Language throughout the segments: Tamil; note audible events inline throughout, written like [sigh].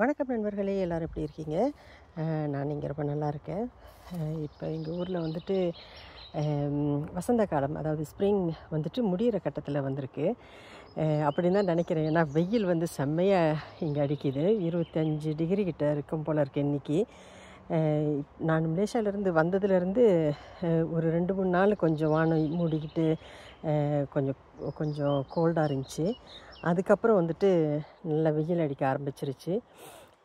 வணக்கம் நண்பர்களே எல்லோரும் எப்படி இருக்கீங்க நான் இங்கே ரொம்ப நல்லா இருக்கேன் இப்போ எங்கள் ஊரில் வந்துட்டு வசந்த காலம் அதாவது ஸ்ப்ரிங் வந்துட்டு முடிகிற கட்டத்தில் வந்திருக்கு அப்படின்னு தான் நினைக்கிறேன் ஏன்னா வெயில் வந்து செம்மையாக இங்கே அடிக்குது இருபத்தஞ்சி டிகிரி கிட்ட இருக்கும் போல் இருக்குது இன்றைக்கி நான் மலேசியாவிலேருந்து வந்ததுலேருந்து ஒரு ரெண்டு மூணு நாள் கொஞ்சம் வானம் மூடிக்கிட்டு கொஞ்சம் கொஞ்சம் கோல்டாக இருந்துச்சு அதுக்கப்புறம் வந்துட்டு நல்லா வெயில் அடிக்க ஆரம்பிச்சிருச்சு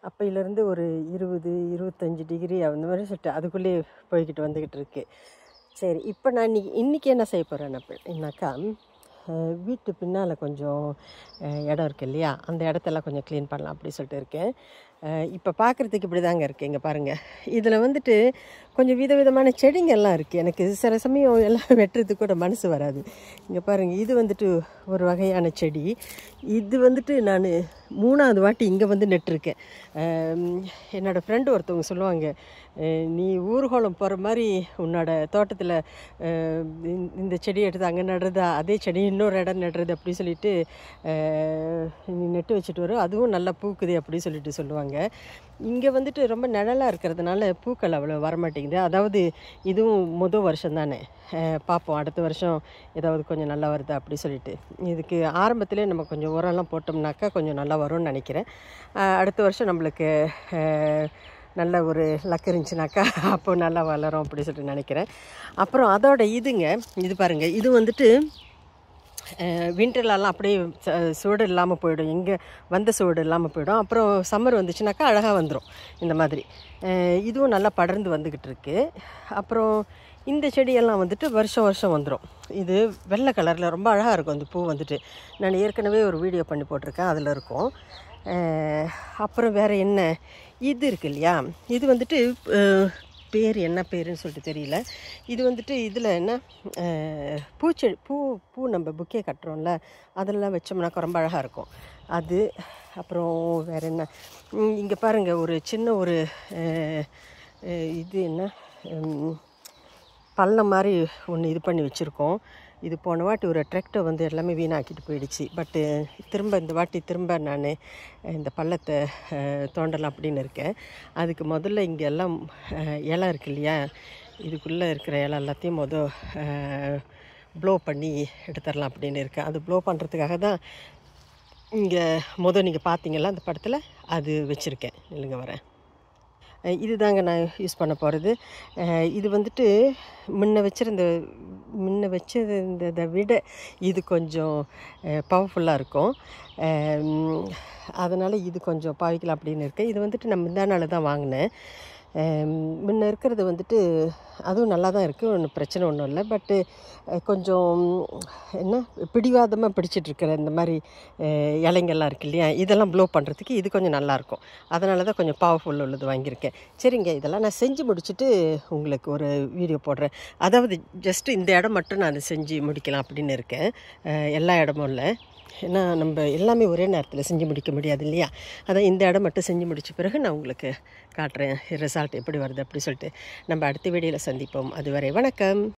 அப்போயிலேருந்து ஒரு இருபது இருபத்தஞ்சி டிகிரி அந்த மாதிரி சொல்லிட்டு அதுக்குள்ளேயே போய்கிட்டு வந்துக்கிட்டு இருக்கு சரி இப்போ நான் இன்னைக்கு இன்றைக்கி என்ன செய்ய போகிறேன் என்னாக்கா வீட்டு பின்னால் கொஞ்சம் இடம் இருக்குது இல்லையா அந்த இடத்தெல்லாம் கொஞ்சம் க்ளீன் பண்ணலாம் அப்படி சொல்லிட்டு இருக்கேன் இப்போ பார்க்குறதுக்கு இப்படி தாங்க இருக்குது இங்கே பாருங்கள் இதில் வந்துட்டு கொஞ்சம் விதவிதமான செடிங்கள்லாம் இருக்குது எனக்கு சில சமயம் எல்லாம் [laughs] வெட்டுறதுக்கு கூட மனசு வராது இங்கே பாருங்கள் இது வந்துட்டு ஒரு வகையான செடி இது வந்துட்டு நான் மூணாவது வாட்டி இங்கே வந்து நட்டுருக்கேன் என்னோடய ஃப்ரெண்டு ஒருத்தவங்க சொல்லுவாங்க நீ ஊர்கோலம் போகிற மாதிரி உன்னோட தோட்டத்தில் இந்த செடி எடுத்து அங்கே நடுறது அதே செடி இன்னொரு இடம் நடுறது அப்படின்னு சொல்லிட்டு நீ நெட்டு வச்சுட்டு வரும் அதுவும் நல்லா பூக்குது அப்படின்னு சொல்லிட்டு சொல்லுவாங்க இங்கே வந்துட்டு ரொம்ப நிழலாக இருக்கிறதுனால பூக்கள் அவ்வளோ வரமாட்டேங்குது அதாவது இதுவும் முதல் வருஷம் தானே பார்ப்போம் அடுத்த வருஷம் ஏதாவது கொஞ்சம் நல்லா வருது அப்படி சொல்லிட்டு இதுக்கு ஆரம்பத்திலே நம்ம கொஞ்சம் உரம்லாம் போட்டோம்னாக்கா கொஞ்சம் நல்லா வரும்னு நினைக்கிறேன் அடுத்த வருஷம் நம்மளுக்கு நல்ல ஒரு லக்கு இருந்துச்சுனாக்கா அப்போ நல்லா வளரும் அப்படி சொல்லிட்டு நினைக்கிறேன் அப்புறம் அதோட இதுங்க இது பாருங்கள் இது வந்துட்டு வின்டர்லலாம் அப்படியே சூடு இல்லாமல் போயிடும் எங்கே வந்த சூடு இல்லாமல் போயிடும் அப்புறம் சம்மர் வந்துச்சுனாக்கா அழகாக வந்துடும் இந்த மாதிரி இதுவும் நல்லா படர்ந்து வந்துக்கிட்டு இருக்குது அப்புறம் இந்த செடியெல்லாம் வந்துட்டு வருஷம் வருஷம் வந்துடும் இது வெள்ளை கலரில் ரொம்ப அழகாக இருக்கும் அந்த பூ வந்துட்டு நான் ஏற்கனவே ஒரு வீடியோ பண்ணி போட்டிருக்கேன் அதில் இருக்கும் அப்புறம் வேறு என்ன இது இருக்கு இல்லையா இது வந்துட்டு பேர் என்ன பேருன்னு சொல்லிட்டு தெரியல இது வந்துட்டு இதில் என்ன பூச்செடி பூ பூ நம்ம புக்கே கட்டுறோம்ல அதெல்லாம் வச்சோம்னாக்கா ரொம்ப அழகாக இருக்கும் அது அப்புறம் வேறு என்ன இங்கே பாருங்கள் ஒரு சின்ன ஒரு இது என்ன பள்ளம் மாதிரி ஒன்று இது பண்ணி வச்சுருக்கோம் இது போன வாட்டி ஒரு ட்ரெக்டர் வந்து எல்லாமே வீணாக்கிட்டு போயிடுச்சு பட்டு திரும்ப இந்த வாட்டி திரும்ப நான் இந்த பள்ளத்தை தோண்டலாம் அப்படின்னு இருக்கேன் அதுக்கு முதல்ல இங்கே எல்லாம் இலை இருக்கு இல்லையா இதுக்குள்ளே இருக்கிற இலை எல்லாத்தையும் மொதல் ப்ளோ பண்ணி எடுத்துடலாம் அப்படின்னு இருக்கேன் அது ப்ளோ பண்ணுறதுக்காக தான் இங்கே மொதல் நீங்கள் பார்த்தீங்களா அந்த படத்தில் அது வச்சுருக்கேன் இல்லைங்க வரேன் இது தாங்க நான் யூஸ் பண்ண போகிறது இது வந்துட்டு முன்ன வச்சுருந்த முன்ன வச்சுருந்ததை விட இது கொஞ்சம் பவர்ஃபுல்லாக இருக்கும் அதனால் இது கொஞ்சம் பாவிக்கலாம் அப்படின்னு இருக்கேன் இது வந்துட்டு நான் முந்தா நாள் தான் வாங்கினேன் முன்ன இருக்கிறது வந்துட்டு அதுவும் நல்லா தான் இருக்குது ஒன்றும் பிரச்சனை ஒன்றும் இல்லை பட்டு கொஞ்சம் என்ன பிடிவாதமாக பிடிச்சிட்ருக்கிற இந்த மாதிரி இலைங்கள்லாம் இருக்குது இல்லையா இதெல்லாம் ப்ளோ பண்ணுறதுக்கு இது கொஞ்சம் நல்லாயிருக்கும் அதனால தான் கொஞ்சம் பவர்ஃபுல் உள்ளது வாங்கியிருக்கேன் சரிங்க இதெல்லாம் நான் செஞ்சு முடிச்சுட்டு உங்களுக்கு ஒரு வீடியோ போடுறேன் அதாவது ஜஸ்ட்டு இந்த இடம் மட்டும் நான் செஞ்சு முடிக்கலாம் அப்படின்னு இருக்கேன் எல்லா இடமும் இல்லை ஏன்னா நம்ம எல்லாமே ஒரே நேரத்தில் செஞ்சு முடிக்க முடியாது இல்லையா அதான் இந்த இடம் மட்டும் செஞ்சு முடித்த பிறகு நான் உங்களுக்கு காட்டுறேன் ரிசார்ட் ரிசல்ட் எப்படி வருது அப்படி சொல்லிட்டு நம்ம அடுத்த வீடியோவில் சந்திப்போம் அதுவரை வணக்கம்